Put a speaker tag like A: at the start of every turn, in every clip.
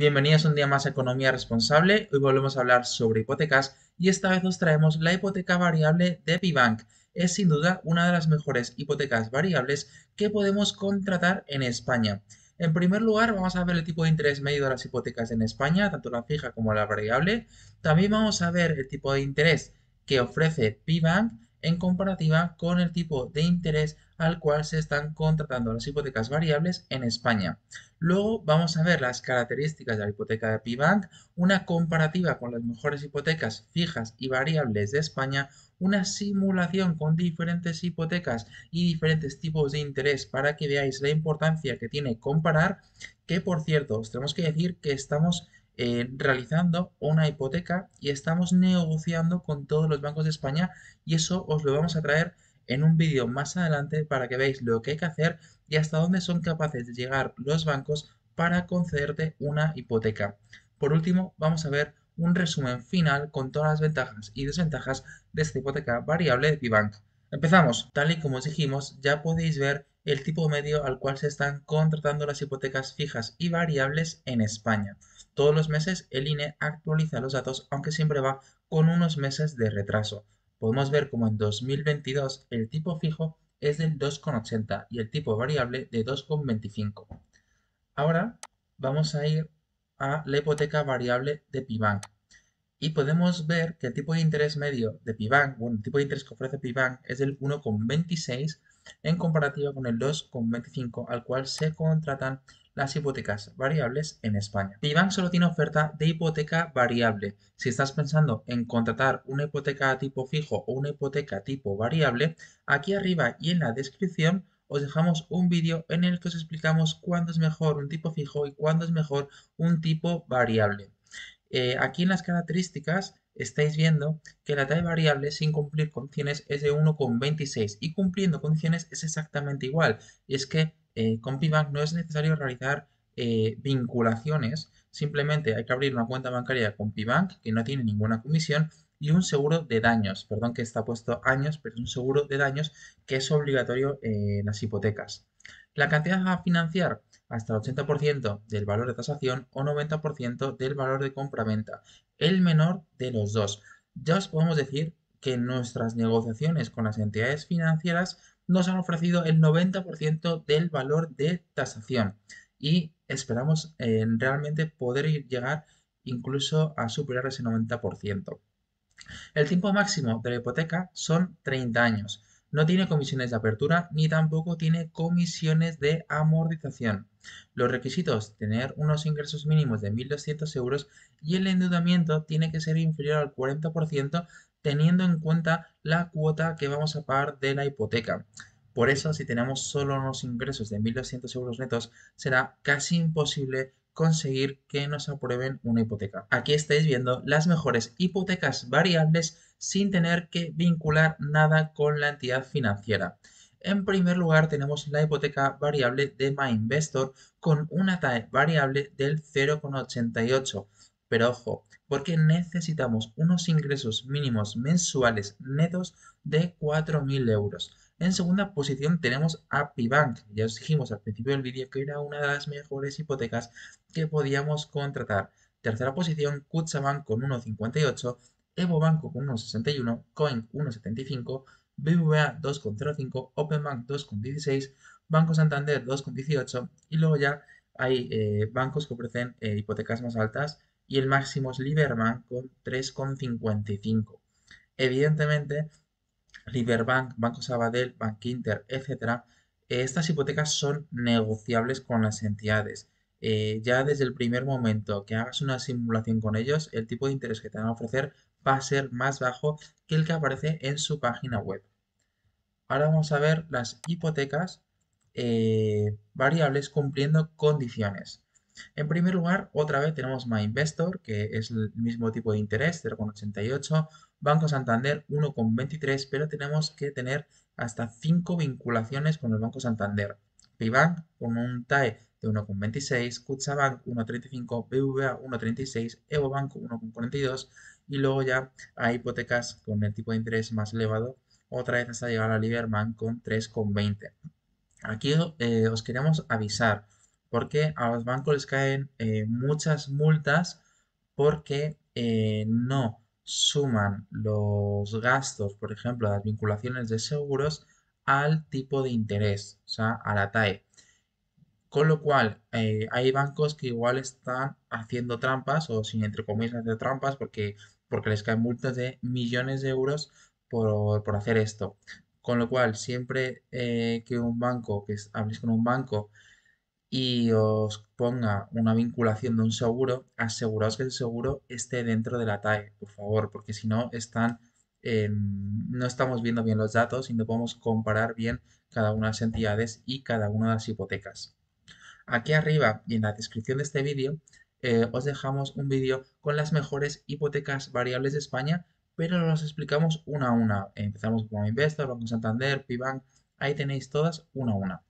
A: Bienvenidos un día más a Economía Responsable. Hoy volvemos a hablar sobre hipotecas y esta vez os traemos la hipoteca variable de Pibank. Es sin duda una de las mejores hipotecas variables que podemos contratar en España. En primer lugar, vamos a ver el tipo de interés medio de las hipotecas en España, tanto la fija como la variable. También vamos a ver el tipo de interés que ofrece Pibank en comparativa con el tipo de interés al cual se están contratando las hipotecas variables en España. Luego vamos a ver las características de la hipoteca de Pibank, una comparativa con las mejores hipotecas fijas y variables de España, una simulación con diferentes hipotecas y diferentes tipos de interés para que veáis la importancia que tiene comparar, que por cierto os tenemos que decir que estamos eh, realizando una hipoteca y estamos negociando con todos los bancos de España y eso os lo vamos a traer en un vídeo más adelante para que veáis lo que hay que hacer y hasta dónde son capaces de llegar los bancos para concederte una hipoteca. Por último, vamos a ver un resumen final con todas las ventajas y desventajas de esta hipoteca variable de Pibank. Empezamos. Tal y como os dijimos, ya podéis ver el tipo medio al cual se están contratando las hipotecas fijas y variables en España. Todos los meses el INE actualiza los datos, aunque siempre va con unos meses de retraso. Podemos ver como en 2022 el tipo fijo es del 2,80 y el tipo variable de 2,25. Ahora vamos a ir a la hipoteca variable de Pibank y podemos ver que el tipo de interés medio de Pibank, bueno, el tipo de interés que ofrece Pibank es del 1,26 en comparativa con el 2,25 al cual se contratan las hipotecas variables en España. Iván solo tiene oferta de hipoteca variable. Si estás pensando en contratar una hipoteca tipo fijo o una hipoteca tipo variable, aquí arriba y en la descripción os dejamos un vídeo en el que os explicamos cuándo es mejor un tipo fijo y cuándo es mejor un tipo variable. Eh, aquí en las características estáis viendo que la tasa variable sin cumplir condiciones es de 1,26 y cumpliendo condiciones es exactamente igual. Y es que eh, con PIBank no es necesario realizar eh, vinculaciones, simplemente hay que abrir una cuenta bancaria con PIBank que no tiene ninguna comisión y un seguro de daños, perdón que está puesto años, pero es un seguro de daños que es obligatorio eh, en las hipotecas. La cantidad a financiar hasta el 80% del valor de tasación o 90% del valor de compra-venta. el menor de los dos. Ya os podemos decir que nuestras negociaciones con las entidades financieras nos han ofrecido el 90% del valor de tasación y esperamos eh, realmente poder llegar incluso a superar ese 90%. El tiempo máximo de la hipoteca son 30 años. No tiene comisiones de apertura ni tampoco tiene comisiones de amortización. Los requisitos, tener unos ingresos mínimos de 1.200 euros y el endeudamiento tiene que ser inferior al 40% teniendo en cuenta la cuota que vamos a pagar de la hipoteca. Por eso, si tenemos solo unos ingresos de 1.200 euros netos, será casi imposible conseguir que nos aprueben una hipoteca. Aquí estáis viendo las mejores hipotecas variables sin tener que vincular nada con la entidad financiera. En primer lugar tenemos la hipoteca variable de MyInvestor con una TAE variable del 0,88 pero ojo, porque necesitamos unos ingresos mínimos mensuales netos de 4.000 euros. En segunda posición tenemos a Pibank. Ya os dijimos al principio del vídeo que era una de las mejores hipotecas que podíamos contratar. Tercera posición, Kutsabank con 1,58, EvoBanco con 1,61, Coin 1,75, BBVA 2,05, OpenBank 2,16, Banco Santander 2,18 y luego ya hay eh, bancos que ofrecen eh, hipotecas más altas y el máximo es Liberbank con 3,55. Evidentemente, Liberbank, Banco Sabadell, Bank Inter, etc., eh, estas hipotecas son negociables con las entidades. Eh, ya desde el primer momento que hagas una simulación con ellos, el tipo de interés que te van a ofrecer va a ser más bajo que el que aparece en su página web. Ahora vamos a ver las hipotecas eh, variables cumpliendo condiciones. En primer lugar, otra vez tenemos MyInvestor, que es el mismo tipo de interés, 0,88. Banco Santander, 1,23, pero tenemos que tener hasta 5 vinculaciones con el Banco Santander. Pibank con un TAE de 1,26, Kutsabank 1,35, BVA 1,36, EvoBank 1,42 y luego ya hay hipotecas con el tipo de interés más elevado, otra vez hasta llegar a Liberman con 3,20. Aquí eh, os queremos avisar, porque a los bancos les caen eh, muchas multas porque eh, no suman los gastos, por ejemplo, las vinculaciones de seguros al tipo de interés, o sea, a la TAE. Con lo cual, eh, hay bancos que igual están haciendo trampas o sin entre comillas trampas porque, porque les caen multas de millones de euros por, hacer esto. Con lo cual, siempre que un banco, que hables con un banco y os ponga una vinculación de un seguro, aseguraos que el seguro esté dentro de la TAE, por favor, porque si no están, em, no estamos viendo bien los datos y no podemos comparar bien cada una de las entidades y cada una de las hipotecas. Aquí arriba y en la descripción de este vídeo eh, os dejamos un vídeo con las mejores hipotecas variables de España, pero los explicamos una a una. Empezamos con Investor, Banco Santander, Pibank, ahí tenéis todas una a una.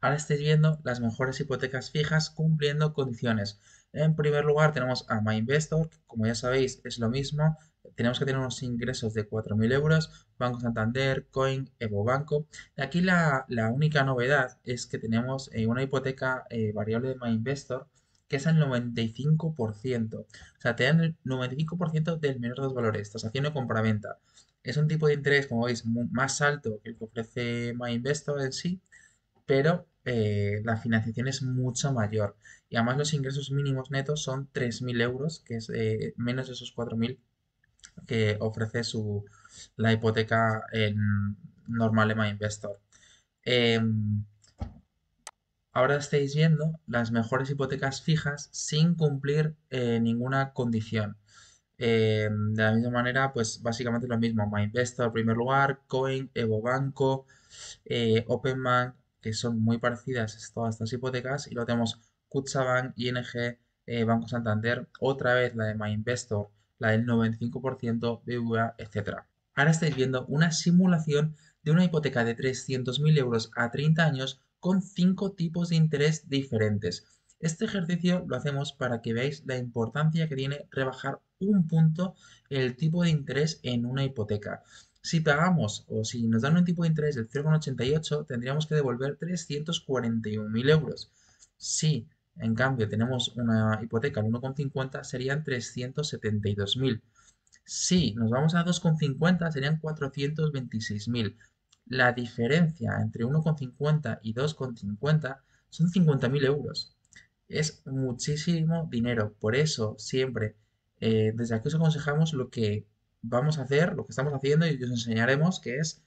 A: Ahora estáis viendo las mejores hipotecas fijas cumpliendo condiciones. En primer lugar tenemos a MyInvestor, que como ya sabéis es lo mismo, tenemos que tener unos ingresos de 4.000 euros, Banco Santander, Coin, EvoBanco. Banco. Aquí la, única novedad es que tenemos eh, una hipoteca eh, variable de MyInvestor que es el 95%. O sea, te dan el 95% del menor de los valores, haciendo compra-venta. Es un tipo de interés, como veis, más alto que el que ofrece MyInvestor en sí, pero eh, la financiación es mucho mayor. Y además los ingresos mínimos netos son 3.000 euros, que es eh, menos de esos 4.000 que ofrece su, la hipoteca normal de MyInvestor. Em, ahora estáis viendo las mejores hipotecas fijas sin cumplir eh, ninguna condición. Em, de la misma manera, pues básicamente lo mismo. MyInvestor, primer lugar, Coin, Evo Banco, OpenBank, que son muy parecidas todas estas hipotecas, y lo tenemos Kutsabank, ING, eh, Banco Santander, otra vez la de Investor la del 95%, BVA, etc. Ahora estáis viendo una simulación de una hipoteca de 300.000 euros a 30 años con 5 tipos de interés diferentes. Este ejercicio lo hacemos para que veáis la importancia que tiene rebajar un punto el tipo de interés en una hipoteca. Si pagamos o si nos dan un tipo de interés del 0,88, tendríamos que devolver 341.000 euros. Si, en cambio, tenemos una hipoteca al 1,50, serían 372.000. Si nos vamos a 2,50, serían 426.000. La diferencia entre 1,50 y 2,50 son 50.000 euros. Es muchísimo dinero. Por eso, siempre, eh, desde aquí os aconsejamos lo que vamos a hacer lo que estamos haciendo y os enseñaremos que es,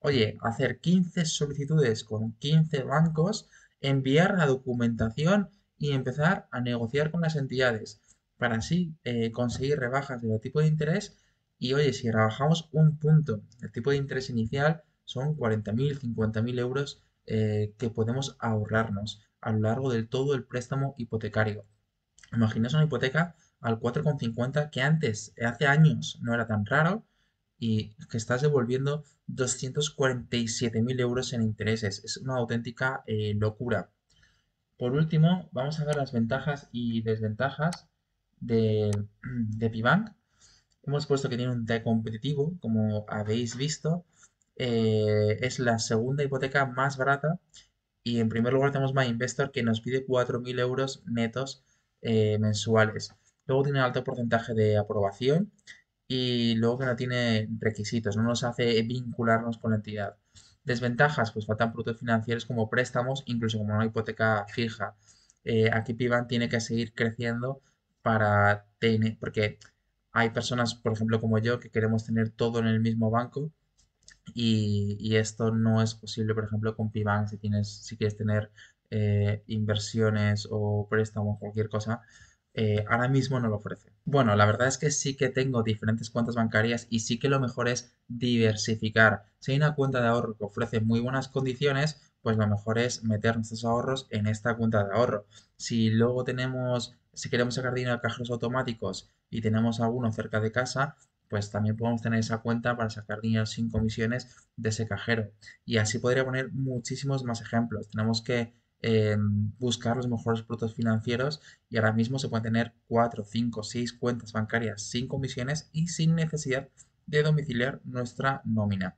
A: oye, hacer 15 solicitudes con 15 bancos, enviar la documentación y empezar a negociar con las entidades para así eh, conseguir rebajas del tipo de interés y oye, si rebajamos un punto, el tipo de interés inicial son 40.000, 50.000 euros eh, que podemos ahorrarnos a lo largo de todo el préstamo hipotecario. Imaginaos una hipoteca al 4,50 que antes, hace años, no era tan raro y que estás devolviendo 247.000 euros en intereses. Es una auténtica eh, locura. Por último, vamos a ver las ventajas y desventajas de, de Pibank. Hemos puesto que tiene un de competitivo, como habéis visto. Eh, es la segunda hipoteca más barata y en primer lugar tenemos My Investor que nos pide 4.000 euros netos eh, mensuales. Luego tiene alto porcentaje de aprobación y luego que no tiene requisitos, no nos hace vincularnos con la entidad. Desventajas, pues faltan productos financieros como préstamos, incluso como una hipoteca fija. Eh, aquí Pibank tiene que seguir creciendo para tener, porque hay personas, por ejemplo, como yo, que queremos tener todo en el mismo banco y, esto no es posible, por ejemplo, con Pibank si, si quieres tener eh, inversiones o préstamos, cualquier cosa, eh, ahora mismo no lo ofrece. Bueno, la verdad es que sí que tengo diferentes cuentas bancarias y sí que lo mejor es diversificar. Si hay una cuenta de ahorro que ofrece muy buenas condiciones, pues lo mejor es meter nuestros ahorros en esta cuenta de ahorro. Si luego tenemos, si queremos sacar dinero de cajeros automáticos y tenemos alguno cerca de casa, pues también podemos tener esa cuenta para sacar dinero sin comisiones de ese cajero. Y así podría poner muchísimos más ejemplos. Tenemos que buscar los mejores productos financieros y ahora mismo se pueden tener 4, 5, 6 cuentas bancarias sin comisiones y sin necesidad de domiciliar nuestra nómina.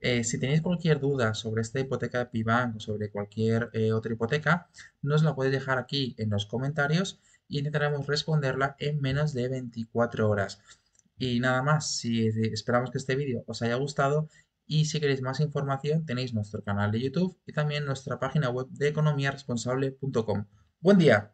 A: Eh, si tenéis cualquier duda sobre esta hipoteca de Pibank o sobre cualquier eh, otra hipoteca, nos la podéis dejar aquí en los comentarios y intentaremos responderla en menos de 24 horas. Y nada más, si esperamos que este vídeo os haya gustado y si queréis más información tenéis nuestro canal de YouTube y también nuestra página web de economiarresponsable.com ¡Buen día!